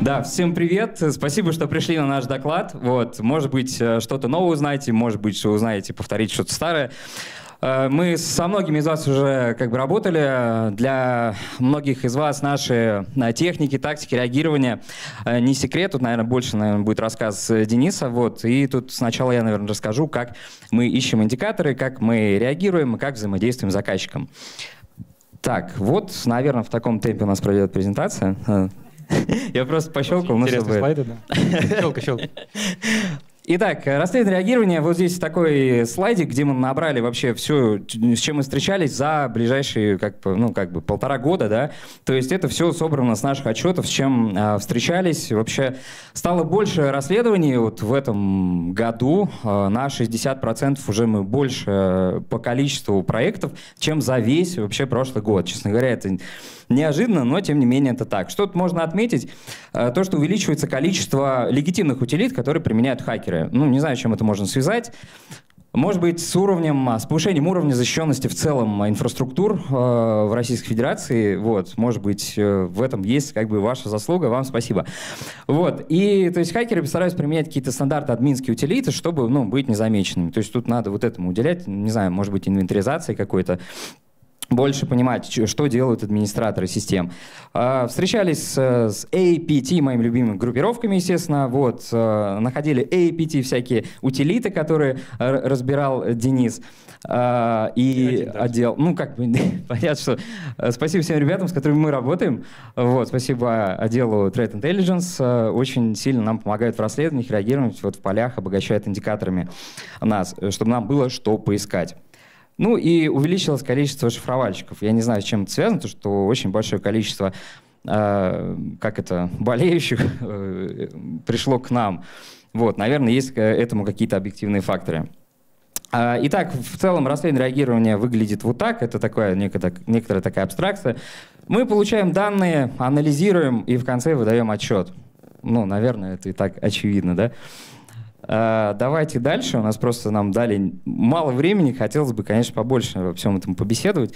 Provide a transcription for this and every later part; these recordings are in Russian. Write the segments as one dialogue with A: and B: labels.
A: Да, всем привет. Спасибо, что пришли на наш доклад. Вот, может быть, э, что-то новое узнаете, может быть, узнаете повторить что-то старое. Э, мы со многими из вас уже как бы работали. Для многих из вас наши э, техники, тактики реагирования не секрет. Тут, наверное, больше наверное, будет рассказ Дениса. Вот. И тут сначала я, наверное, расскажу, как мы ищем индикаторы, как мы реагируем как взаимодействуем с заказчиком. Так, вот, наверное, в таком темпе у нас пройдет презентация. Я просто пощелкал. Интересные слайды, да. Щелка, щелка. Итак, расследование реагирования. Вот здесь такой слайдик, где мы набрали вообще все, с чем мы встречались за ближайшие как, ну, как бы полтора года. Да? То есть это все собрано с наших отчетов, с чем э, встречались. Вообще стало больше расследований вот в этом году. Э, на 60% уже мы больше э, по количеству проектов, чем за весь вообще прошлый год. Честно говоря, это неожиданно, но тем не менее это так. Что тут можно отметить? Э, то, что увеличивается количество легитимных утилит, которые применяют хакеры хакеры. Ну, не знаю, чем это можно связать. Может быть, с уровнем, с повышением уровня защищенности в целом инфраструктур э, в Российской Федерации, вот, может быть, э, в этом есть как бы ваша заслуга, вам спасибо. Вот, и, то есть, хакеры стараются применять какие-то стандарты админские утилиты, чтобы, ну, быть незамеченными. То есть, тут надо вот этому уделять, не знаю, может быть, инвентаризации какой-то, больше понимать, что делают администраторы систем. А, встречались с APT, моими любимыми группировками, естественно, вот, э, находили APT всякие утилиты, которые разбирал Денис. А, и отдел, ну как бы, понятно, что э, спасибо всем ребятам, с которыми мы работаем, вот, спасибо отделу Threat Intelligence, э, очень сильно нам помогают в расследованиях, реагировать вот в полях, обогащают индикаторами нас, чтобы нам было что поискать. Ну и увеличилось количество шифровальщиков. Я не знаю, с чем это связано, то что очень большое количество э, как это, болеющих э, пришло к нам. Вот, наверное, есть к этому какие-то объективные факторы. А, итак, в целом расследование реагирования выглядит вот так. Это такая, некая, некоторая такая абстракция. Мы получаем данные, анализируем и в конце выдаем отчет. Ну, наверное, это и так очевидно, да? Э, давайте дальше. У нас просто нам дали мало времени. Хотелось бы, конечно, побольше во всем этом побеседовать.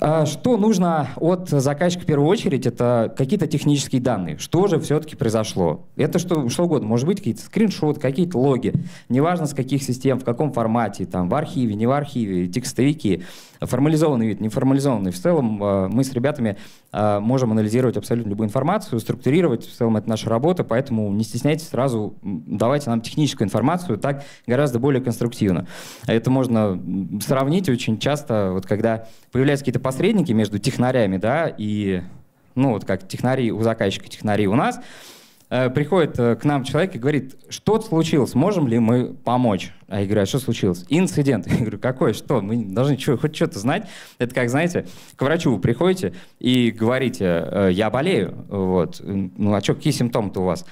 A: А, что нужно от заказчика в первую очередь, это какие-то технические данные. Что же все-таки произошло? Это что, что угодно. Может быть, какие-то скриншоты, какие-то логи. Неважно, с каких систем, в каком формате, там, в архиве, не в архиве, текстовики, формализованный вид, неформализованный. В целом э, мы с ребятами э, можем анализировать абсолютно любую информацию, структурировать. В целом это наша работа, поэтому не стесняйтесь сразу, давайте нам техническую информацию, так гораздо более конструктивно. Это можно сравнить очень часто, вот когда появляются какие-то посредники между технарями, да, и, ну, вот как технари у заказчика, технари у нас, э, приходит э, к нам человек и говорит, что случилось, можем ли мы помочь? А я говорю, а что случилось? Инцидент. Я говорю, какой, что? Мы должны что, хоть что-то знать. Это как, знаете, к врачу вы приходите и говорите, э, я болею, вот, ну, а что, какие симптомы-то у вас?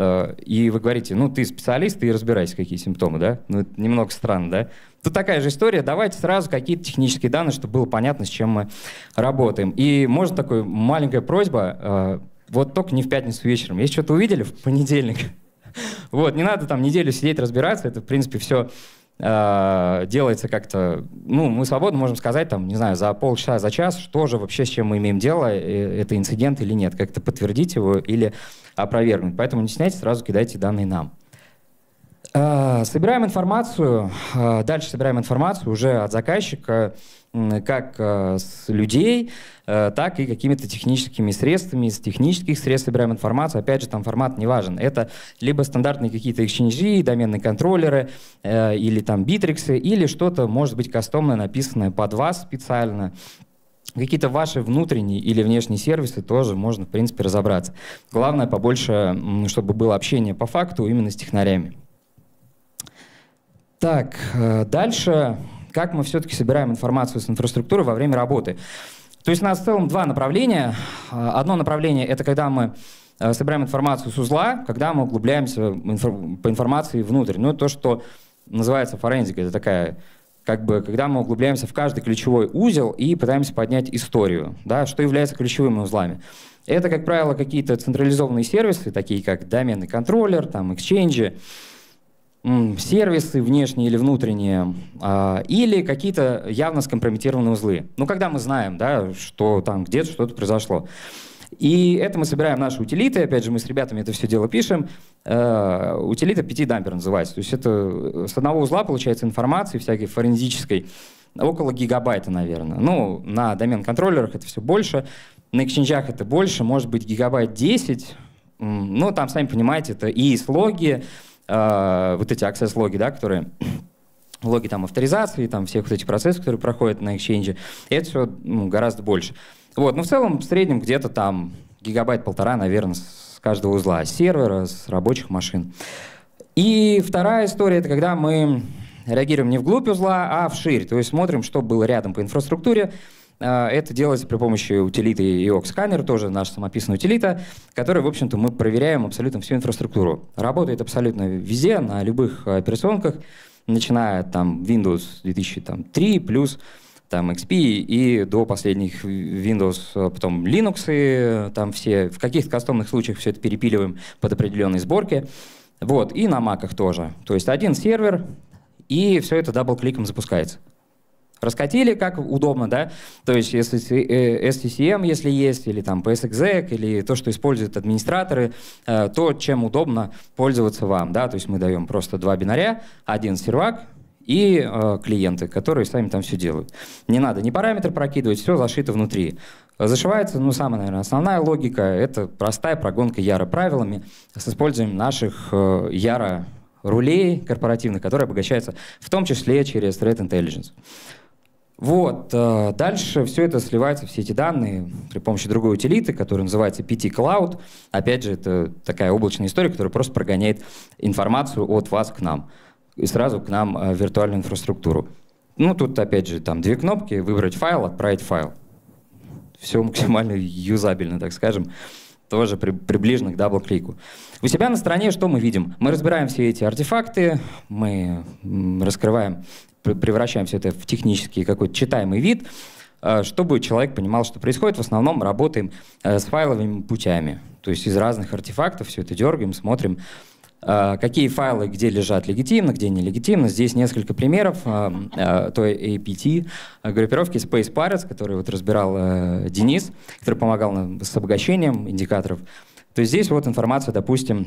A: Э, и вы говорите, ну, ты специалист, ты разбирайся, какие симптомы, да? Ну, это немного странно, да? Тут такая же история, давайте сразу какие-то технические данные, чтобы было понятно, с чем мы работаем. И может такая маленькая просьба, э, вот только не в пятницу вечером. Если что-то увидели, в понедельник. Вот, не надо там неделю сидеть разбираться, это, в принципе, все Э, делается как-то, ну, мы свободно можем сказать, там, не знаю, за полчаса, за час, что же вообще, с чем мы имеем дело, э, это инцидент или нет, как-то подтвердить его или опровергнуть. Поэтому не стесняйтесь, сразу кидайте данные нам. А, собираем информацию, а, дальше собираем информацию уже от заказчика, как а, с людей, так и какими-то техническими средствами. Из технических средств собираем информацию. Опять же, там формат не важен. Это либо стандартные какие-то эксченджи, доменные контроллеры, э, или там битриксы, или что-то, может быть, кастомное, написанное под вас специально. Какие-то ваши внутренние или внешние сервисы тоже можно, в принципе, разобраться. Главное, побольше, чтобы было общение по факту именно с технарями. Так, э, дальше, как мы все-таки собираем информацию с инфраструктуры во время работы? То есть у нас в целом два направления. Э, одно направление — это когда мы э, собираем информацию с узла, когда мы углубляемся по информации внутрь. Ну, то, что называется форензика, это такая как бы, когда мы углубляемся в каждый ключевой узел и пытаемся поднять историю, да, что является ключевыми узлами. Это, как правило, какие-то централизованные сервисы, такие как доменный контроллер, там, эксченджи, сервисы внешние или внутренние, а, или какие-то явно скомпрометированные узлы. Ну, когда мы знаем, да, что там где-то что-то произошло. И это мы собираем наши утилиты, опять же, мы с ребятами это все дело пишем. Э, утилита 5 дампер называется. То есть это э, с одного узла получается информации всякой форензической около гигабайта, наверное. Ну, на домен-контроллерах это все больше, на эксченджах это больше, может быть, гигабайт 10. Ну, там, сами понимаете, это и слоги, э, вот эти access-логи, да, которые логи там авторизации, там всех вот этих процессов, которые проходят на эксченже, это все ну, гораздо больше. Вот, но ну, в целом в среднем где-то там гигабайт-полтора, наверное, с каждого узла, с сервера, с рабочих машин. И вторая история, это когда мы реагируем не вглубь узла, а вширь, то есть смотрим, что было рядом по инфраструктуре, а, это делается при помощи утилиты EOX Scanner, тоже наша самописная утилита, которой, в общем-то, мы проверяем абсолютно всю инфраструктуру. Работает абсолютно везде, на любых а, операционках, начиная там Windows 2003 плюс там XP и до последних Windows, а, потом Linux, и там все, в каких-то кастомных случаях все это перепиливаем под определенные сборки. Вот, и на маках тоже. То есть один сервер, и все это дабл-кликом запускается. Раскатили, как удобно, да? То есть э, STCM, если есть, или там PSExec, или то, что используют администраторы, э, то, чем удобно пользоваться вам, да? То есть мы даем просто два бинаря, один сервак, и э, клиенты, которые сами там все делают. Не надо ни параметр прокидывать, все зашито внутри. Зашивается, ну, самая, наверное, основная логика — это простая прогонка Яра правилами с использованием наших э, Яра рулей корпоративных, которые обогащаются в том числе через Threat Intelligence. Вот. Э, дальше все это сливается, все эти данные, при помощи другой утилиты, которая называется PT Cloud. Опять же, это такая облачная история, которая просто прогоняет информацию от вас к нам. И сразу к нам э, в виртуальную инфраструктуру. Ну, тут, опять же, там две кнопки, выбрать файл, отправить файл. Все максимально юзабельно, так скажем тоже при, приближены к дабл-клику. У себя на стороне что мы видим? Мы разбираем все эти артефакты, мы раскрываем превращаем все это в технический какой-то читаемый вид, э, чтобы человек понимал, что происходит. В основном работаем э, с файловыми путями. То есть из разных артефактов все это дергаем, смотрим, э, какие файлы где лежат легитимно, где нелегитимно. Здесь несколько примеров той APT группировки Space Pirates, который вот разбирал Денис, который помогал нам с обогащением индикаторов. То есть здесь вот информация, допустим,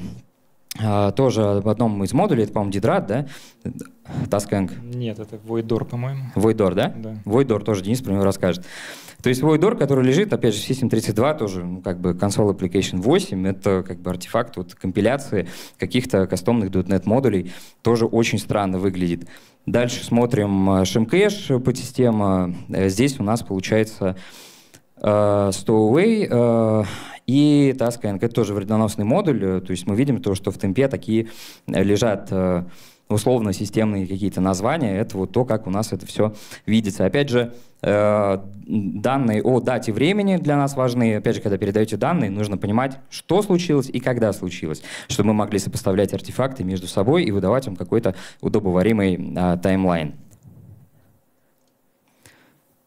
A: а, тоже в одном из модулей, это, по-моему, Дидрат, да? Таскэнг.
B: Нет, это Войдор, по-моему.
A: Войдор, да? Да. Войдор тоже Денис про него расскажет. То есть Войдор, который лежит, опять же, в System 32 тоже, ну, как бы консоль Application 8, это как бы артефакт вот, компиляции каких-то кастомных .NET модулей, тоже очень странно выглядит. Дальше смотрим э, Shimcash по система. Э, здесь у нас получается Uh, Stowaway, uh, и Task Lang — это тоже вредоносный модуль, э, то есть мы видим то, что в темпе такие э, лежат э, условно-системные какие-то названия. Это вот то, как у нас это все видится. Опять же, данные о дате времени для нас важны. Опять же, когда передаете данные, нужно понимать, что случилось и когда случилось, чтобы мы могли сопоставлять артефакты между собой и выдавать им какой-то удобоваримый э, таймлайн.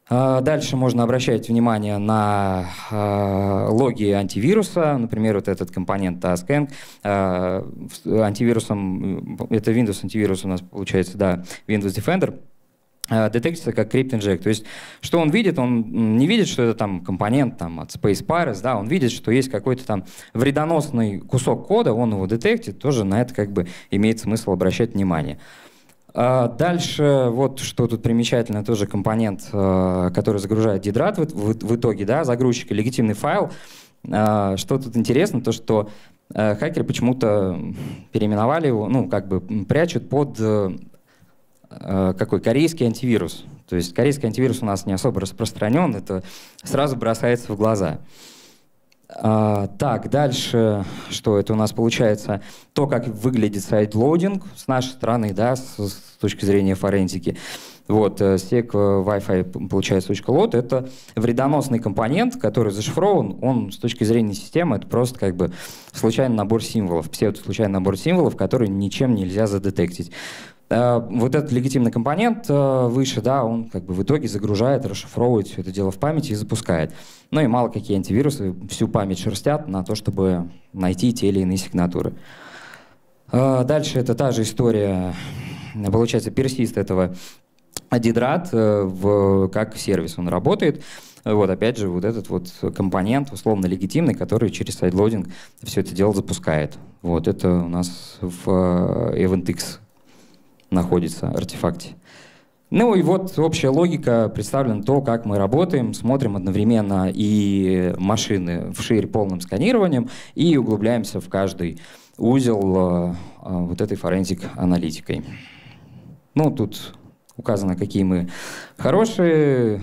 A: А, дальше можно обращать внимание на а, логи антивируса, например, вот этот компонент TaskEng. А, антивирусом, э, это Windows антивирус у нас получается, да, Windows Defender детектится как криптинжек. То есть, что он видит, он не видит, что это там компонент там, от Space Pirates, да, он видит, что есть какой-то там вредоносный кусок кода, он его детектит, тоже на это как бы имеет смысл обращать внимание. А дальше вот что тут примечательно, тоже компонент, э, который загружает дидрат в итоге, да, загрузчик легитимный файл. А, что тут интересно, то что э, хакеры почему-то переименовали его, ну, как бы прячут под э, какой корейский антивирус. То есть корейский антивирус у нас не особо распространен, это сразу бросается в глаза. А, так, дальше, что это у нас получается? То, как выглядит сайт сайдлоудинг с нашей стороны, да, с, с точки зрения форентики. Вот, э, сек э, Wi-Fi, получается, точка лот. это вредоносный компонент, который зашифрован, он с точки зрения системы, это просто как бы случайный набор символов, псевдо-случайный набор символов, который ничем нельзя задетектить. Э, вот этот легитимный компонент э, выше, да, он как бы в итоге загружает, расшифровывает все это дело в памяти и запускает. Ну и мало какие антивирусы всю память шерстят на то, чтобы найти те или иные сигнатуры. Э, дальше это та же история, получается, персист этого дидрат, в, как сервис он работает. Вот опять же вот этот вот компонент условно легитимный, который через сайдлодинг все это дело запускает. Вот это у нас в EventX находится артефакте. Ну и вот общая логика представлена то, как мы работаем, смотрим одновременно и машины в шире полным сканированием и углубляемся в каждый узел э, э, вот этой форензик-аналитикой. Ну, тут указано, какие мы хорошие,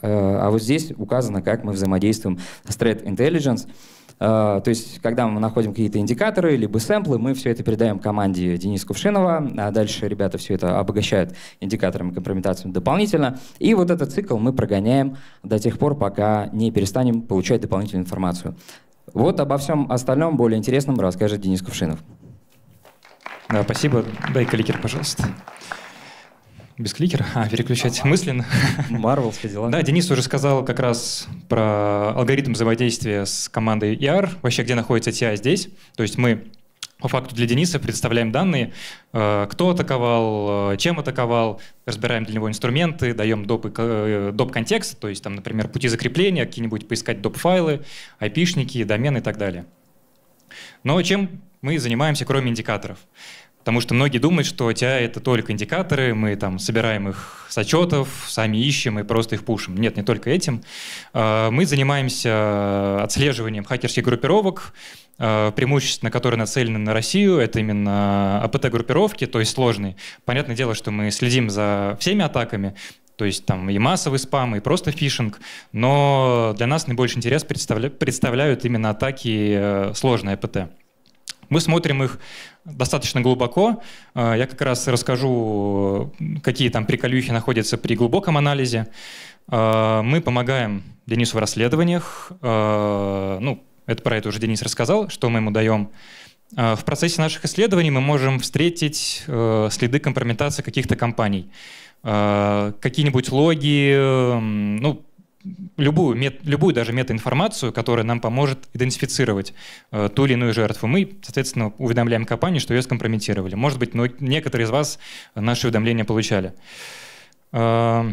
A: э, а вот здесь указано, как мы взаимодействуем с Threat Intelligence — Э, то есть, когда мы находим какие-то индикаторы, либо сэмплы, мы все это передаем команде Дениса Кувшинова, а дальше ребята все это обогащают индикаторами, компрометации. дополнительно. И вот этот цикл мы прогоняем до тех пор, пока не перестанем получать дополнительную информацию. Вот обо всем остальном, более интересном, расскажет Денис Кувшинов.
B: Да, спасибо. Дай кликер, пожалуйста без кликера, а переключать мысленно. Марвел, все дела. Да, Денис уже сказал как раз про алгоритм взаимодействия с командой ER, вообще где находится TI здесь. То есть мы по факту для Дениса представляем данные, э, кто атаковал, э, чем атаковал, разбираем для него инструменты, даем доп, э, доп контекст, то есть там, например, пути закрепления, какие-нибудь поискать доп файлы, айпишники, домены и так далее. Но чем мы занимаемся, кроме индикаторов? Потому что многие думают, что у тебя это только индикаторы, мы там собираем их с отчетов, сами ищем и просто их пушим. Нет, не только этим. А, мы занимаемся отслеживанием хакерских группировок, а, преимущественно которые нацелены на Россию, это именно АПТ-группировки, то есть сложные. Понятное дело, что мы следим за всеми атаками, то есть там и массовый спам, и просто фишинг. Но для нас наибольший интерес представля... представляют именно атаки э, сложные АПТ. Мы смотрим их достаточно глубоко. Э, я как раз расскажу, какие там приколюхи находятся при глубоком анализе. Э, мы помогаем Денису в расследованиях. Э, ну, это про это уже Денис рассказал, что мы ему даем. В процессе наших исследований мы можем встретить следы компрометации каких-то компаний. Какие-нибудь логи, ну, любую, мет, любую даже метаинформацию, которая нам поможет идентифицировать э, ту или иную жертву. Мы, соответственно, уведомляем компанию, что ее скомпрометировали. Может быть, но некоторые из вас наши уведомления получали. Э,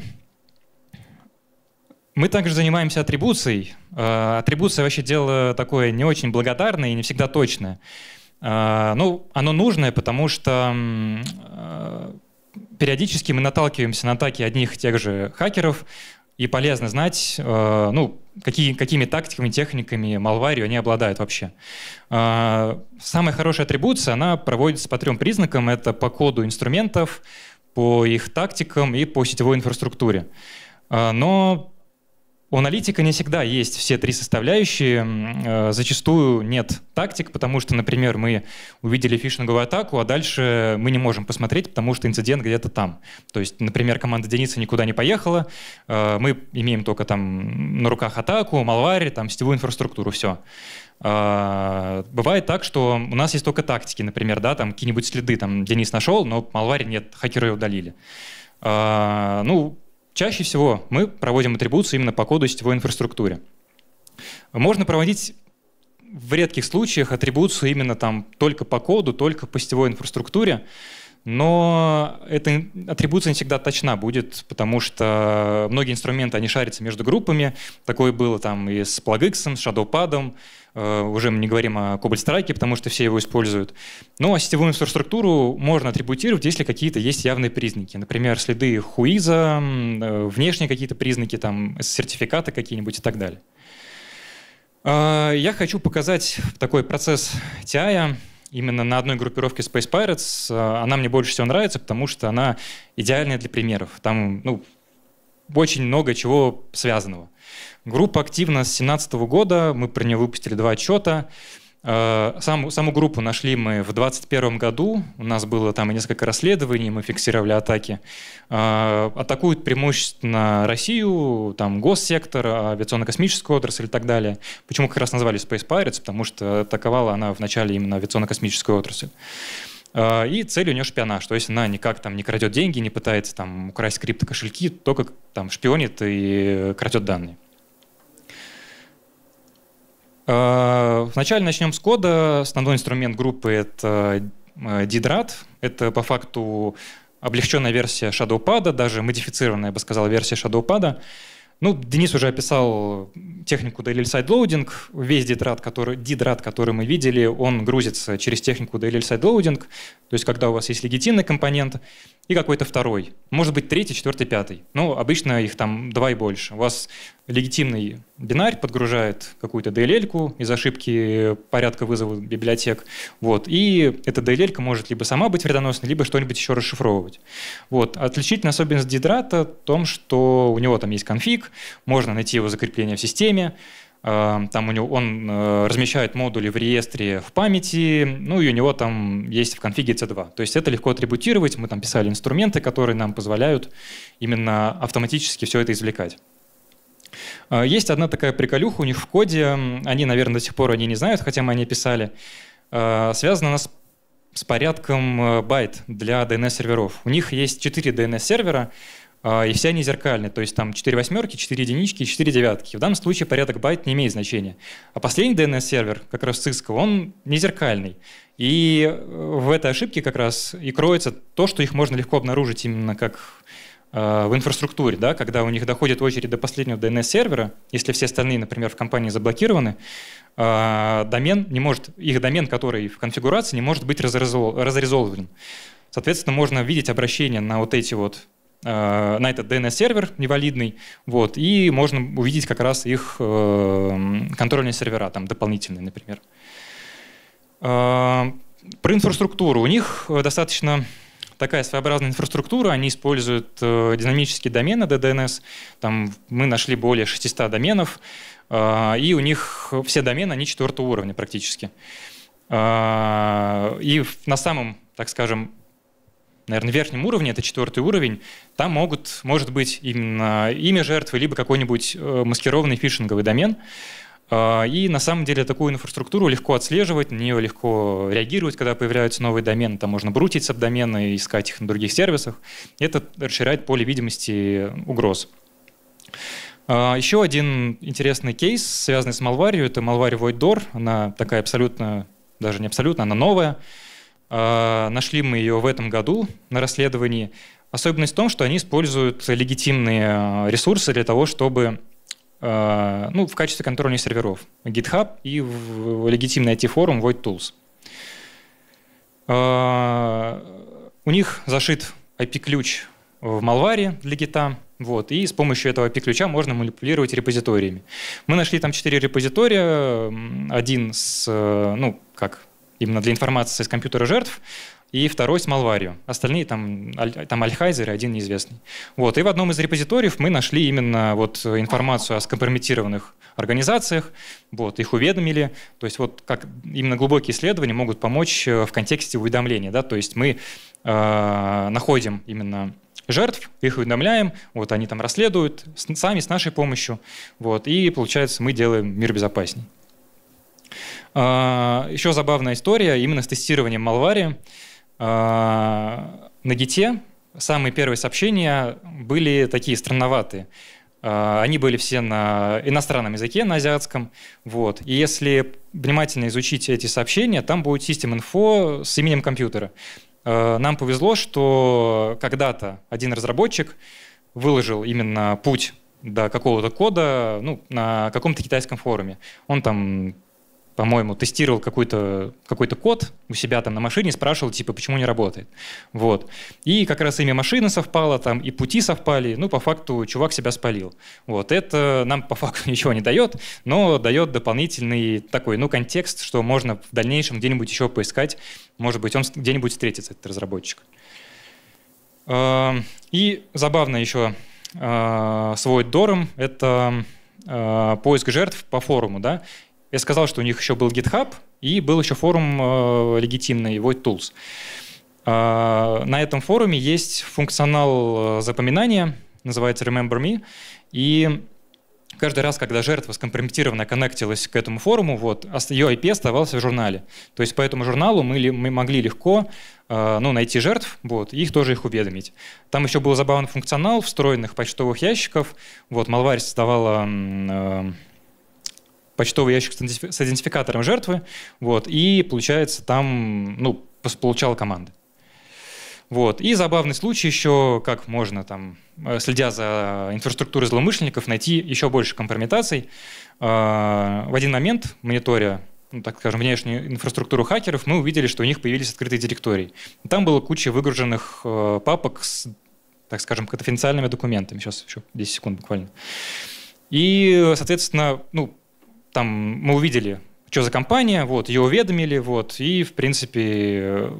B: мы также занимаемся атрибуцией. Э, атрибуция вообще дело такое не очень благодарное и не всегда точное. Э, ну, оно нужное, потому что э, периодически мы наталкиваемся на атаки одних и тех же хакеров, и полезно знать, э, ну, какие, какими тактиками, техниками малварию они обладают вообще. Э, самая хорошая атрибуция, она проводится по трем признакам. Это по коду инструментов, по их тактикам и по сетевой инфраструктуре. Э, но у аналитика не всегда есть все три составляющие. Э, зачастую нет тактик, потому что, например, мы увидели фишинговую атаку, а дальше мы не можем посмотреть, потому что инцидент где-то там. То есть, например, команда Дениса никуда не поехала, э, мы имеем только там на руках атаку, малвари, там сетевую инфраструктуру, все. Э, бывает так, что у нас есть только тактики, например, да, там какие-нибудь следы, там Денис нашел, но малварь нет, хакеры удалили. Ну, Чаще всего мы проводим атрибуцию именно по коду сетевой инфраструктуры. Можно проводить в редких случаях атрибуцию именно там только по коду, только по сетевой инфраструктуре но эта атрибуция не всегда точна будет, потому что многие инструменты, они шарятся между группами. Такое было там и с PlugX, с Shadowpad, э, уже мы не говорим о Cobalt Strike, потому что все его используют. Ну а сетевую инфраструктуру можно атрибутировать, если какие-то есть явные признаки. Например, следы хуиза, э, внешние какие-то признаки, там, сертификаты какие-нибудь и так далее. Э, я хочу показать такой процесс TI, именно на одной группировке Space Pirates. Э, она мне больше всего нравится, потому что она идеальная для примеров. Там ну, очень много чего связанного. Группа активна с 2017 года, мы про нее выпустили два отчета. Э, саму, саму группу нашли мы в 2021 году. У нас было там несколько расследований, мы фиксировали атаки. Э, атакуют преимущественно Россию, там госсектор, а, авиационно-космическую отрасль и так далее. Почему как раз назвали Space Pirates? Потому что атаковала она в начале именно авиационно-космическую отрасль. Э, и цель у нее шпионаж. То есть она никак там не крадет деньги, не пытается там украсть криптокошельки, только там шпионит и крадет данные. Э, вначале начнем с кода. Основной инструмент группы — это DIDRAT. Э, это по факту облегченная версия ShadowPad, даже модифицированная, я бы сказал, версия ShadowPad. Ну, Денис уже описал технику DLL Sideloading. Весь дидрат, который, дидрат, который мы видели, он грузится через технику DLL Sideloading. То есть, когда у вас есть легитимный компонент, и какой-то второй. Может быть, третий, четвертый, пятый. Но ну, обычно их там два и больше. У вас легитимный бинарь подгружает какую-то dll из ошибки порядка вызова библиотек. Вот. И эта dll может либо сама быть вредоносной, либо что-нибудь еще расшифровывать. Вот. Отличительная особенность дидрата в том, что у него там есть конфиг, можно найти его закрепление в системе, Эм, там у него он э, размещает модули в реестре в памяти, ну и у него там есть в конфиге C2. То есть это легко атрибутировать. Мы там писали инструменты, которые нам позволяют именно автоматически все это извлекать. Э, есть одна такая приколюха у них в коде. Они, наверное, до сих пор они не знают, хотя мы они писали. Э, связана она с, с порядком байт для DNS-серверов. У них есть 4 DNS-сервера, а, и все они зеркальные, то есть там 4 восьмерки, 4 единички и 4 девятки. В данном случае порядок байт не имеет значения. А последний DNS-сервер, как раз Cisco, он не зеркальный. И э, в этой ошибке как раз и кроется то, что их можно легко обнаружить именно как э, в инфраструктуре, да, когда у них доходит очередь до последнего DNS-сервера, если все остальные, например, в компании заблокированы, э, домен не может, их домен, который в конфигурации, не может быть разрезолвлен. Соответственно, можно видеть обращение на вот эти вот Э, на этот DNS-сервер невалидный, вот, и можно увидеть как раз их э, контрольные сервера, там дополнительные, например. Э, про инфраструктуру. У них достаточно такая своеобразная инфраструктура, они используют динамические домены DDNS, там мы нашли более 600 доменов, и у них все домены, они четвертого уровня практически. И на самом, так скажем, наверное, верхнем уровне, это четвертый уровень, там могут, может быть именно имя жертвы, либо какой-нибудь э, маскированный фишинговый домен. А, и на самом деле такую инфраструктуру легко отслеживать, на нее легко реагировать, когда появляются новые домены. Там можно брутить сабдомены и искать их на других сервисах. Это расширяет поле видимости угроз. А, еще один интересный кейс, связанный с Malware, это Malware Void Door. Она такая абсолютно, даже не абсолютно, она новая. А, нашли мы ее в этом году на расследовании. Особенность в том, что они используют легитимные э, ресурсы для того, чтобы э, ну, в качестве контрольных серверов. GitHub и легитимный IT-форум Void Tools. А, у них зашит IP-ключ в Malware для гита, вот, и с помощью этого IP-ключа можно манипулировать репозиториями. Мы нашли там четыре репозитория, один с, э, ну, как, именно для информации с компьютера жертв, и второй с Малварио. Остальные там, там Альхайзер и один неизвестный. Вот. И в одном из репозиториев мы нашли именно вот информацию о скомпрометированных организациях, вот, их уведомили. То есть вот как именно глубокие исследования могут помочь э, в контексте уведомления. Да? То есть мы э, находим именно жертв, их уведомляем, вот они там расследуют с, сами с нашей помощью, вот, и получается мы делаем мир безопасней. А, Еще забавная история именно с тестированием Малвари. А, на Гите самые первые сообщения были такие странноватые. А, они были все на иностранном языке, на азиатском. Вот. И если внимательно изучить эти сообщения, там будет систем инфо с именем компьютера. Нам повезло, что когда-то один разработчик выложил именно путь до какого-то кода ну, на каком-то китайском форуме. Он там по-моему, тестировал какой-то какой код у себя там на машине, спрашивал, типа, почему не работает. Вот. И как раз имя машины совпало, там и пути совпали, ну, по факту, чувак себя спалил. Вот. Это нам по факту ничего не дает, но дает дополнительный такой, ну, контекст, что можно в дальнейшем где-нибудь еще поискать, может быть, он где-нибудь встретится, этот разработчик. Эм, и забавно еще э, свой Дором — это э, поиск жертв по форуму, да, я сказал, что у них еще был GitHub и был еще форум э, легитимный, Void Tools. Э, на этом форуме есть функционал э, запоминания, называется Remember Me, и каждый раз, когда жертва скомпрометированная, коннектилась к этому форуму, вот, ее IP оставался в журнале. То есть по этому журналу мы, мы могли легко э, ну, найти жертв вот, и их тоже их уведомить. Там еще был забавный функционал встроенных почтовых ящиков. Вот, Malware создавала э, почтовый ящик с идентификатором жертвы, вот, и, получается, там, ну, получала команды. Вот. И забавный случай еще, как можно там, э, следя за инфраструктурой злоумышленников, найти еще больше компрометаций. А, в один момент, мониторя, ну, так скажем, внешнюю инфраструктуру хакеров, мы увидели, что у них появились открытые директории. Там было куча выгруженных э, папок с, так скажем, конфиденциальными документами. Сейчас еще 10 секунд буквально. И, соответственно, ну, там мы увидели, что за компания, вот, ее уведомили, вот, и, в принципе,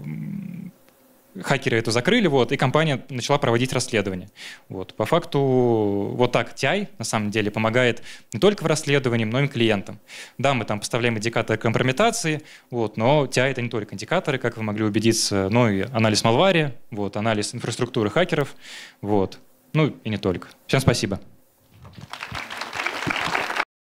B: хакеры это закрыли, вот, и компания начала проводить расследование. Вот. По факту, вот так TI на самом деле помогает не только в расследовании, но и клиентам. Да, мы там поставляем индикаторы компрометации, вот, но TI это не только индикаторы, как вы могли убедиться, но и анализ малвария, вот, анализ инфраструктуры хакеров, вот. ну и не только. Всем спасибо. Thank